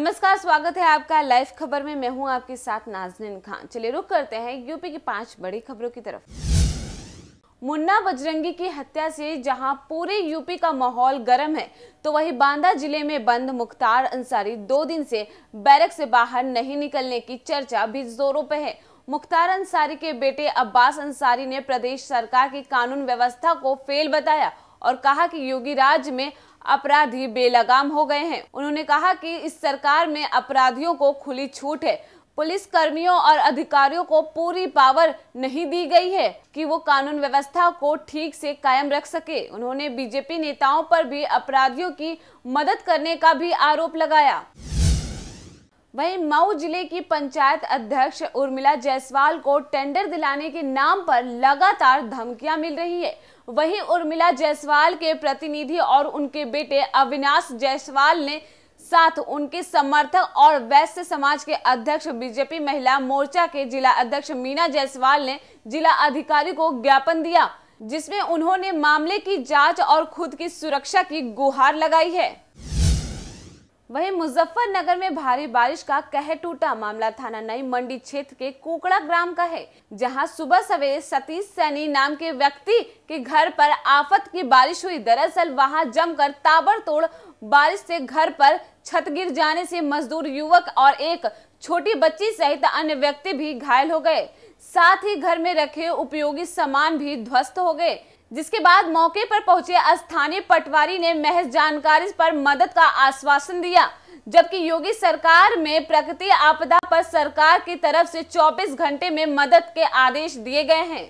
नमस्कार स्वागत है आपका लाइव खबर में मैं हूं आपके साथ नाजनिन खान चलिए रुक करते हैं यूपी की पांच बड़ी खबरों की तरफ मुन्ना बजरंगी की हत्या से जहां पूरे यूपी का माहौल गर्म है तो वहीं बांदा जिले में बंद मुख्तार अंसारी दो दिन से बैरक से बाहर नहीं निकलने की चर्चा भी जोरों पर है मुख्तार अंसारी के बेटे अब्बास अंसारी ने प्रदेश सरकार की कानून व्यवस्था को फेल बताया और कहा कि योगी राज में अपराधी बेलगाम हो गए हैं उन्होंने कहा कि इस सरकार में अपराधियों को खुली छूट है पुलिस कर्मियों और अधिकारियों को पूरी पावर नहीं दी गई है कि वो कानून व्यवस्था को ठीक से कायम रख सके उन्होंने बीजेपी नेताओं पर भी अपराधियों की मदद करने का भी आरोप लगाया वहीं मऊ जिले की पंचायत अध्यक्ष उर्मिला जायसवाल को टेंडर दिलाने के नाम पर लगातार धमकियां मिल रही है वहीं उर्मिला जायसवाल के प्रतिनिधि और उनके बेटे अविनाश जायसवाल ने साथ उनके समर्थक और वैश्य समाज के अध्यक्ष बीजेपी महिला मोर्चा के जिला अध्यक्ष मीना जायसवाल ने जिला अधिकारी को ज्ञापन दिया जिसमें उन्होंने मामले की जांच और खुद की सुरक्षा की गुहार लगाई है वहीं मुजफ्फरनगर में भारी बारिश का कह टूटा मामला थाना नई मंडी क्षेत्र के कुकड़ा ग्राम का है जहां सुबह सवेरे सतीश सैनी नाम के व्यक्ति के घर पर आफत की बारिश हुई दरअसल वहां जमकर ताबड़तोड़ बारिश से घर पर छत गिर जाने से मजदूर युवक और एक छोटी बच्ची सहित अन्य व्यक्ति भी घायल हो गए साथ ही घर में रखे उपयोगी सामान भी ध्वस्त हो गए जिसके बाद मौके पर पहुंचे स्थानीय पटवारी ने महज जानकारी पर मदद का आश्वासन दिया जबकि योगी सरकार में प्रकृति आपदा पर सरकार की तरफ से 24 घंटे में मदद के आदेश दिए गए हैं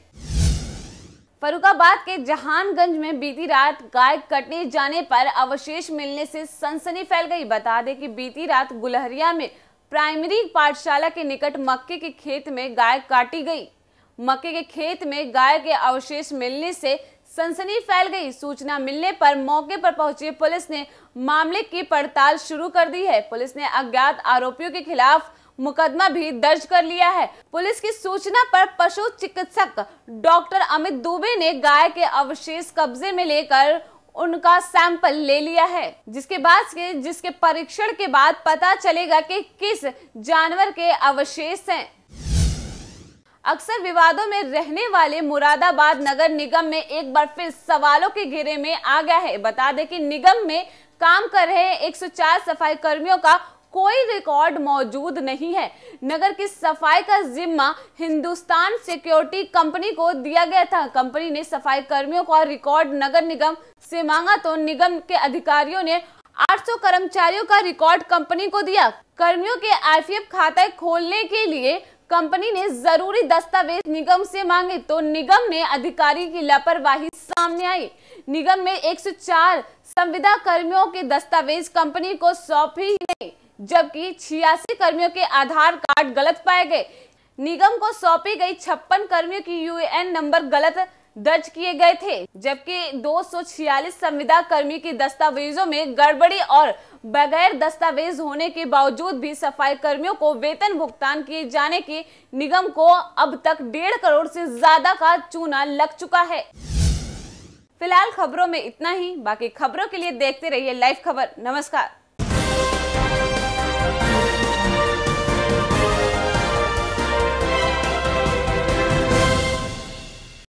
फरुखाबाद के जहानगंज में बीती रात गाय कटने जाने पर अवशेष मिलने से सनसनी फैल गई बता दें कि बीती रात गुलहरिया में प्राइमरी पाठशाला के निकट मक्के के खेत में गाय काटी गई मक्के के खेत में गाय के अवशेष मिलने से सनसनी फैल गई सूचना मिलने पर मौके पर पहुंची पुलिस ने मामले की पड़ताल शुरू कर दी है पुलिस ने अज्ञात आरोपियों के खिलाफ मुकदमा भी दर्ज कर लिया है पुलिस की सूचना पर पशु चिकित्सक डॉक्टर अमित दुबे ने गाय के अवशेष कब्जे में लेकर उनका सैंपल ले लिया है जिसके बाद जिसके परीक्षण के बाद पता चलेगा कि किस जानवर के अवशेष हैं अक्सर विवादों में रहने वाले मुरादाबाद नगर निगम में एक बार फिर सवालों के घेरे में आ गया है बता दें कि निगम में काम कर रहे 104 सफाई कर्मियों का कोई रिकॉर्ड मौजूद नहीं है नगर की सफाई का जिम्मा हिंदुस्तान सिक्योरिटी कंपनी को दिया गया था कंपनी ने सफाई कर्मियों का रिकॉर्ड नगर निगम से मांगा तो निगम के अधिकारियों ने 800 कर्मचारियों का रिकॉर्ड कंपनी को दिया कर्मियों के आई खाता खोलने के लिए कंपनी ने जरूरी दस्तावेज निगम से मांगे तो निगम ने अधिकारी की लापरवाही सामने आई निगम में 104 संविदा कर्मियों के दस्तावेज कंपनी को सौंपी नहीं जबकि छियासी कर्मियों के आधार कार्ड गलत पाए गए निगम को सौंपी गई छप्पन कर्मियों की यूएएन नंबर गलत दर्ज किए गए थे जबकि 246 संविदा कर्मी के दस्तावेजों में गड़बड़ी और बगैर दस्तावेज होने के बावजूद भी सफाई कर्मियों को वेतन भुगतान किए जाने की निगम को अब तक डेढ़ करोड़ से ज्यादा का चूना लग चुका है फिलहाल खबरों में इतना ही बाकी खबरों के लिए देखते रहिए लाइव खबर नमस्कार